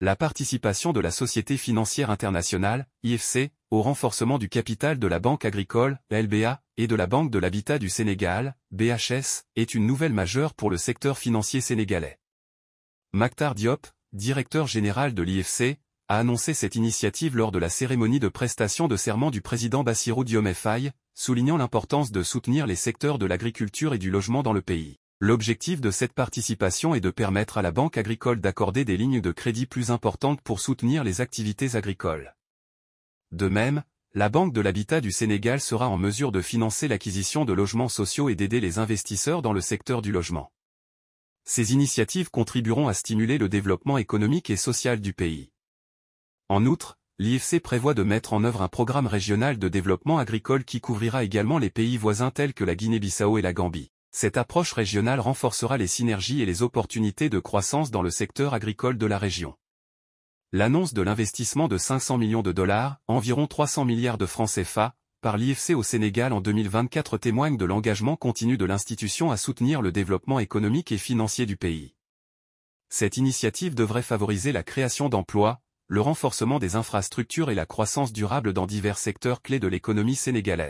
la participation de la Société financière internationale, IFC, au renforcement du capital de la Banque agricole, LBA, et de la Banque de l'habitat du Sénégal, BHS, est une nouvelle majeure pour le secteur financier sénégalais. Maktar Diop, directeur général de l'IFC, a annoncé cette initiative lors de la cérémonie de prestation de serment du président Bassirou Diomaye Faye, soulignant l'importance de soutenir les secteurs de l'agriculture et du logement dans le pays. L'objectif de cette participation est de permettre à la Banque agricole d'accorder des lignes de crédit plus importantes pour soutenir les activités agricoles. De même, la Banque de l'Habitat du Sénégal sera en mesure de financer l'acquisition de logements sociaux et d'aider les investisseurs dans le secteur du logement. Ces initiatives contribueront à stimuler le développement économique et social du pays. En outre, l'IFC prévoit de mettre en œuvre un programme régional de développement agricole qui couvrira également les pays voisins tels que la Guinée-Bissau et la Gambie. Cette approche régionale renforcera les synergies et les opportunités de croissance dans le secteur agricole de la région. L'annonce de l'investissement de 500 millions de dollars, environ 300 milliards de francs CFA, par l'IFC au Sénégal en 2024 témoigne de l'engagement continu de l'institution à soutenir le développement économique et financier du pays. Cette initiative devrait favoriser la création d'emplois, le renforcement des infrastructures et la croissance durable dans divers secteurs clés de l'économie sénégalaise.